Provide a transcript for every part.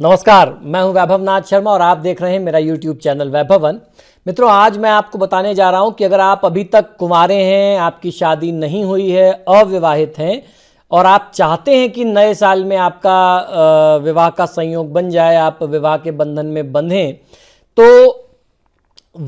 नमस्कार मैं हूं वैभव नाथ शर्मा और आप देख रहे हैं मेरा यूट्यूब चैनल वैभवन मित्रों आज मैं आपको बताने जा रहा हूं कि अगर आप अभी तक कुंवारे हैं आपकी शादी नहीं हुई है अविवाहित हैं और आप चाहते हैं कि नए साल में आपका विवाह का संयोग बन जाए आप विवाह के बंधन में बंधें तो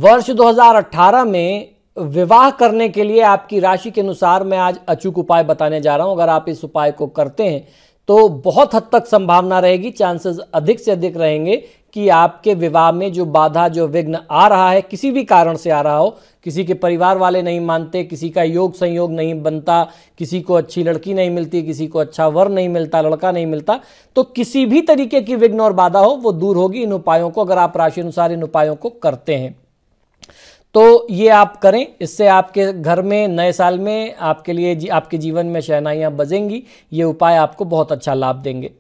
वर्ष 2018 में विवाह करने के लिए आपकी राशि के अनुसार मैं आज अचूक उपाय बताने जा रहा हूं अगर आप इस उपाय को करते हैं तो बहुत हद तक संभावना रहेगी चांसेस अधिक से अधिक रहेंगे कि आपके विवाह में जो बाधा जो विघ्न आ रहा है किसी भी कारण से आ रहा हो किसी के परिवार वाले नहीं मानते किसी का योग संयोग नहीं बनता किसी को अच्छी लड़की नहीं मिलती किसी को अच्छा वर नहीं मिलता लड़का नहीं मिलता तो किसी भी तरीके की विघ्न और बाधा हो वो दूर होगी इन उपायों को अगर आप राशि अनुसार इन उपायों को करते हैं तो ये आप करें इससे आपके घर में नए साल में आपके लिए जी, आपके जीवन में शहनाइयाँ बजेंगी ये उपाय आपको बहुत अच्छा लाभ देंगे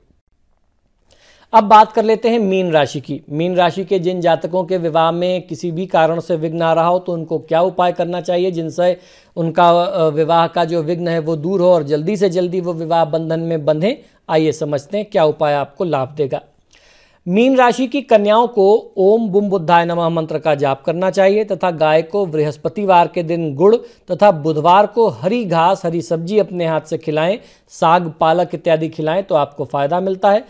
अब बात कर लेते हैं मीन राशि की मीन राशि के जिन जातकों के विवाह में किसी भी कारण से विघ्न आ रहा हो तो उनको क्या उपाय करना चाहिए जिनसे उनका विवाह का जो विघ्न है वो दूर हो और जल्दी से जल्दी वो विवाह बंधन में बंधें आइए समझते हैं क्या उपाय आपको लाभ देगा मीन राशि की कन्याओं को ओम बुम बुद्धाय नमः मंत्र का जाप करना चाहिए तथा गाय को बृहस्पतिवार के दिन गुड़ तथा बुधवार को हरी घास हरी सब्जी अपने हाथ से खिलाएं साग पालक इत्यादि खिलाएं तो आपको फायदा मिलता है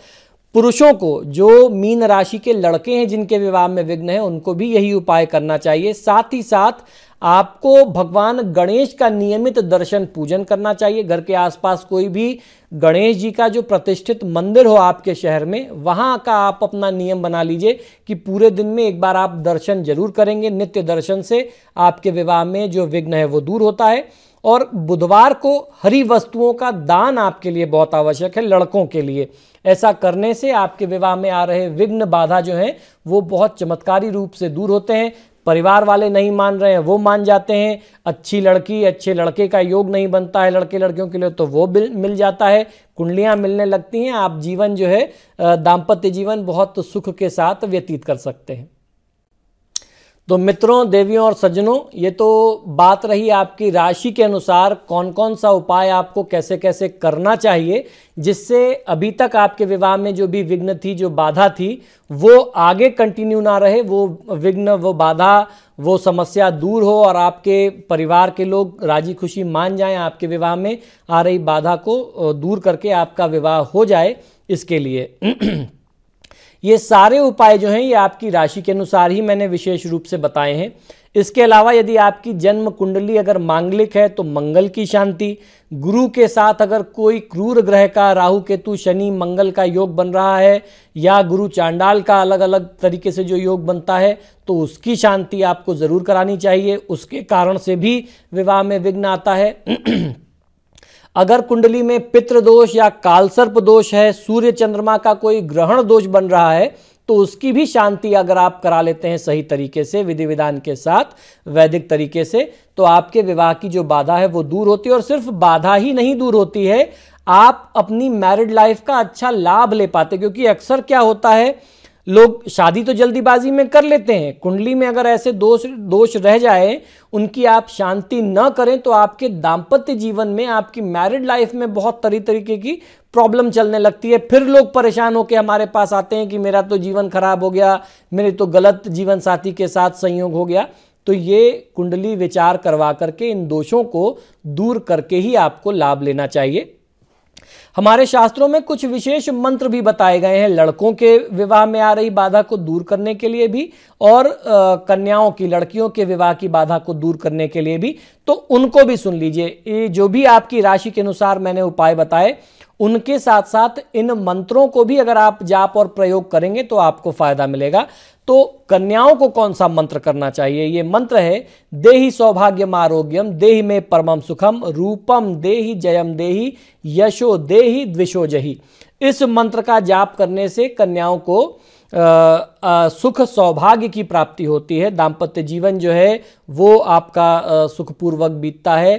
पुरुषों को जो मीन राशि के लड़के हैं जिनके विवाह में विघ्न है उनको भी यही उपाय करना चाहिए साथ ही साथ आपको भगवान गणेश का नियमित दर्शन पूजन करना चाहिए घर के आसपास कोई भी गणेश जी का जो प्रतिष्ठित मंदिर हो आपके शहर में वहाँ का आप अपना नियम बना लीजिए कि पूरे दिन में एक बार आप दर्शन जरूर करेंगे नित्य दर्शन से आपके विवाह में जो विघ्न है वो दूर होता है और बुधवार को हरी वस्तुओं का दान आपके लिए बहुत आवश्यक है लड़कों के लिए ऐसा करने से आपके विवाह में आ रहे विघ्न बाधा जो है वो बहुत चमत्कारी रूप से दूर होते हैं परिवार वाले नहीं मान रहे हैं वो मान जाते हैं अच्छी लड़की अच्छे लड़के का योग नहीं बनता है लड़के लड़कियों के लिए तो वो मिल जाता है कुंडलियाँ मिलने लगती हैं आप जीवन जो है दाम्पत्य जीवन बहुत सुख के साथ व्यतीत कर सकते हैं तो मित्रों देवियों और सज्जनों ये तो बात रही आपकी राशि के अनुसार कौन कौन सा उपाय आपको कैसे कैसे करना चाहिए जिससे अभी तक आपके विवाह में जो भी विघ्न थी जो बाधा थी वो आगे कंटिन्यू ना रहे वो विघ्न वो बाधा वो समस्या दूर हो और आपके परिवार के लोग राजी खुशी मान जाएं आपके विवाह में आ रही बाधा को दूर करके आपका विवाह हो जाए इसके लिए ये सारे उपाय जो हैं ये आपकी राशि के अनुसार ही मैंने विशेष रूप से बताए हैं इसके अलावा यदि आपकी जन्म कुंडली अगर मांगलिक है तो मंगल की शांति गुरु के साथ अगर कोई क्रूर ग्रह का राहु केतु शनि मंगल का योग बन रहा है या गुरु चांडाल का अलग अलग तरीके से जो योग बनता है तो उसकी शांति आपको ज़रूर करानी चाहिए उसके कारण से भी विवाह में विघ्न आता है अगर कुंडली में पितृदोष या कालसर्प दोष है सूर्य चंद्रमा का कोई ग्रहण दोष बन रहा है तो उसकी भी शांति अगर आप करा लेते हैं सही तरीके से विधि विधान के साथ वैदिक तरीके से तो आपके विवाह की जो बाधा है वो दूर होती है और सिर्फ बाधा ही नहीं दूर होती है आप अपनी मैरिड लाइफ का अच्छा लाभ ले पाते क्योंकि अक्सर क्या होता है लोग शादी तो जल्दीबाजी में कर लेते हैं कुंडली में अगर ऐसे दोष दोष रह जाए उनकी आप शांति न करें तो आपके दाम्पत्य जीवन में आपकी मैरिड लाइफ में बहुत तरी तरीके की प्रॉब्लम चलने लगती है फिर लोग परेशान होकर हमारे पास आते हैं कि मेरा तो जीवन खराब हो गया मेरे तो गलत जीवन साथी के साथ संयोग हो गया तो ये कुंडली विचार करवा करके इन दोषों को दूर करके ही आपको लाभ लेना चाहिए हमारे शास्त्रों में कुछ विशेष मंत्र भी बताए गए हैं लड़कों के विवाह में आ रही बाधा को दूर करने के लिए भी और कन्याओं की लड़कियों के विवाह की बाधा को दूर करने के लिए भी तो उनको भी सुन लीजिए ये जो भी आपकी राशि के अनुसार मैंने उपाय बताए उनके साथ साथ इन मंत्रों को भी अगर आप जाप और प्रयोग करेंगे तो आपको फायदा मिलेगा तो कन्याओं को कौन सा मंत्र करना चाहिए ये मंत्र है देही सौभाग्यम आरोग्यम देहि में परमम सुखम रूपम देही जयम देही यशो देही द्विशो जही इस मंत्र का जाप करने से कन्याओं को आ, आ, सुख सौभाग्य की प्राप्ति होती है दाम्पत्य जीवन जो है वो आपका सुखपूर्वक बीतता है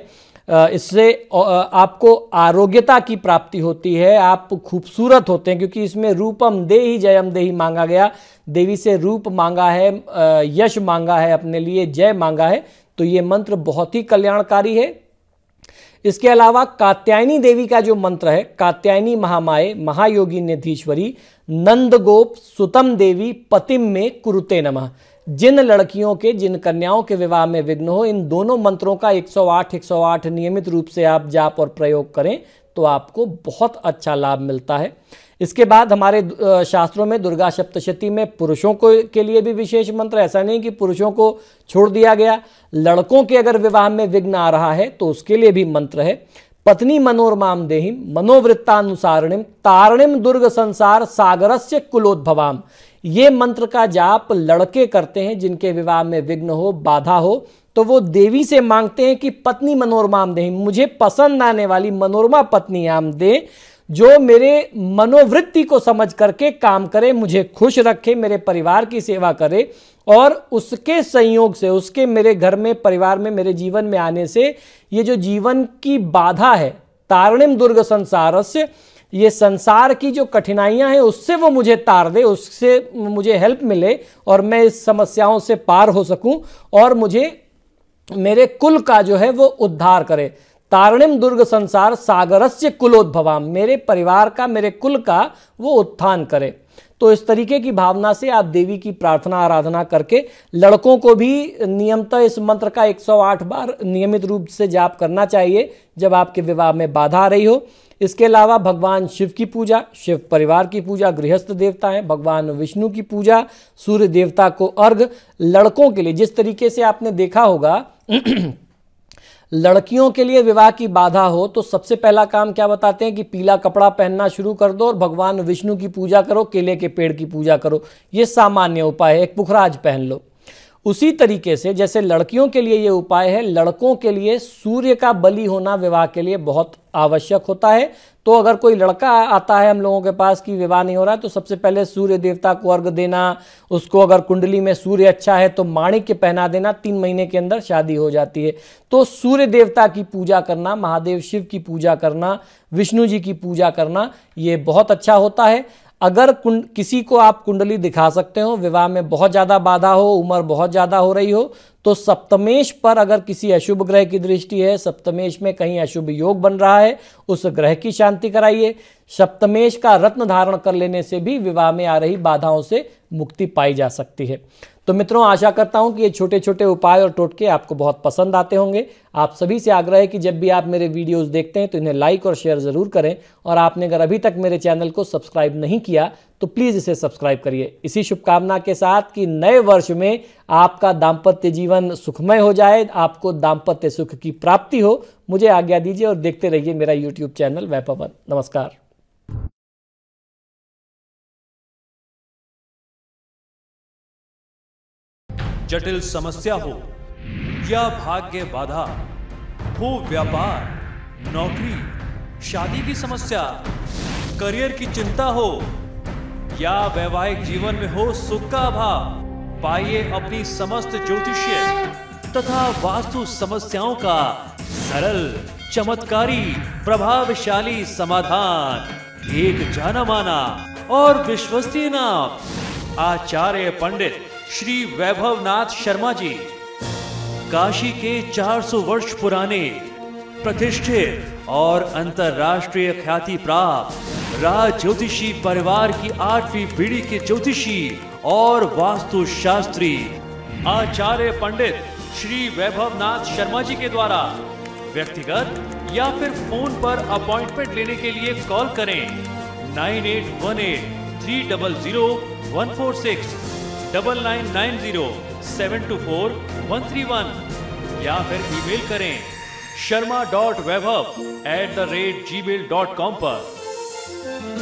इससे आपको आरोग्यता की प्राप्ति होती है आप खूबसूरत होते हैं क्योंकि इसमें रूपम दे ही जयम दे ही मांगा गया देवी से रूप मांगा है यश मांगा है अपने लिए जय मांगा है तो ये मंत्र बहुत ही कल्याणकारी है इसके अलावा कात्यायनी देवी का जो मंत्र है कात्यायनी महामाए महायोगी निधीश्वरी नंद गोप सुतम देवी पतिम में कुरुते नमः जिन लड़कियों के जिन कन्याओं के विवाह में विघ्न हो इन दोनों मंत्रों का 108 108 नियमित रूप से आप जाप और प्रयोग करें तो आपको बहुत अच्छा लाभ मिलता है इसके बाद हमारे शास्त्रों में दुर्गा सप्तशती में पुरुषों को के लिए भी विशेष मंत्र ऐसा नहीं कि पुरुषों को छोड़ दिया गया लड़कों के अगर विवाह में विघ्न आ रहा है तो उसके लिए भी मंत्र है पत्नी मनोरमाम देहिम मनोवृत्तानुसारणिम तारणिम दुर्ग संसार सागरस्य कुलोद्भवाम ये मंत्र का जाप लड़के करते हैं जिनके विवाह में विघ्न हो बाधा हो तो वो देवी से मांगते हैं कि पत्नी मनोरमा आम दे मुझे पसंद आने वाली मनोरमा पत्नी आम दे जो मेरे मनोवृत्ति को समझ करके काम करे मुझे खुश रखे मेरे परिवार की सेवा करे और उसके संयोग से उसके मेरे घर में परिवार में मेरे जीवन में आने से ये जो जीवन की बाधा है तारणिम दुर्ग संसारस्य ये संसार की जो कठिनाइयां हैं उससे वो मुझे तार दे उससे मुझे हेल्प मिले और मैं इस समस्याओं से पार हो सकूं और मुझे मेरे कुल का जो है वो उद्धार करे तारणिम दुर्ग संसार सागरस्य कुलोद्भवाम मेरे परिवार का मेरे कुल का वो उत्थान करे तो इस तरीके की भावना से आप देवी की प्रार्थना आराधना करके लड़कों को भी नियमतः इस मंत्र का 108 बार नियमित रूप से जाप करना चाहिए जब आपके विवाह में बाधा आ रही हो इसके अलावा भगवान शिव की पूजा शिव परिवार की पूजा गृहस्थ देवता हैं भगवान विष्णु की पूजा सूर्य देवता को अर्घ लड़कों के लिए जिस तरीके से आपने देखा होगा लड़कियों के लिए विवाह की बाधा हो तो सबसे पहला काम क्या बताते हैं कि पीला कपड़ा पहनना शुरू कर दो और भगवान विष्णु की पूजा करो केले के पेड़ की पूजा करो ये सामान्य उपाय है एक पुखराज पहन लो उसी तरीके से जैसे लड़कियों के लिए ये उपाय है लड़कों के लिए सूर्य का बलि होना विवाह के लिए बहुत आवश्यक होता है तो अगर कोई लड़का आता है हम लोगों के पास कि विवाह नहीं हो रहा है तो सबसे पहले सूर्य देवता को अर्घ देना उसको अगर कुंडली में सूर्य अच्छा है तो माणिक्य पहना देना तीन महीने के अंदर शादी हो जाती है तो सूर्य देवता की पूजा करना महादेव शिव की पूजा करना विष्णु जी की पूजा करना ये बहुत अच्छा होता है अगर कुंड किसी को आप कुंडली दिखा सकते हो विवाह में बहुत ज़्यादा बाधा हो उम्र बहुत ज़्यादा हो रही हो तो सप्तमेश पर अगर किसी अशुभ ग्रह की दृष्टि है सप्तमेश में कहीं अशुभ योग बन रहा है उस ग्रह की शांति कराइए सप्तमेश का रत्न धारण कर लेने से भी विवाह में आ रही बाधाओं से मुक्ति पाई जा सकती है तो मित्रों आशा करता हूं कि ये छोटे छोटे उपाय और टोटके आपको बहुत पसंद आते होंगे आप सभी से आग्रह है कि जब भी आप मेरे वीडियोस देखते हैं तो इन्हें लाइक और शेयर ज़रूर करें और आपने अगर अभी तक मेरे चैनल को सब्सक्राइब नहीं किया तो प्लीज़ इसे सब्सक्राइब करिए इसी शुभकामना के साथ कि नए वर्ष में आपका दाम्पत्य जीवन सुखमय हो जाए आपको दाम्पत्य सुख की प्राप्ति हो मुझे आज्ञा दीजिए और देखते रहिए मेरा यूट्यूब चैनल वैपवन नमस्कार जटिल समस्या हो या भाग्य बाधा हो व्यापार नौकरी शादी की समस्या करियर की चिंता हो या वैवाहिक जीवन में हो सुख का अभाव पाइए अपनी समस्त ज्योतिषीय तथा वास्तु समस्याओं का सरल चमत्कारी प्रभावशाली समाधान एक जाना माना और विश्वसनीय नाम आचार्य पंडित श्री वैभवनाथ शर्मा जी काशी के 400 वर्ष पुराने प्रतिष्ठित और अंतर्राष्ट्रीय ख्याति प्राप्त राज ज्योतिषी परिवार की आठवीं पीढ़ी के ज्योतिषी और वास्तुशास्त्री आचार्य पंडित श्री वैभवनाथ शर्मा जी के द्वारा व्यक्तिगत या फिर फोन पर अपॉइंटमेंट लेने के लिए कॉल करें nine eight one eight three double zero one four six double nine nine zero seven two four one three one या फिर ईमेल करें Sharma dot Vaibhav at the rate gmail dot com पर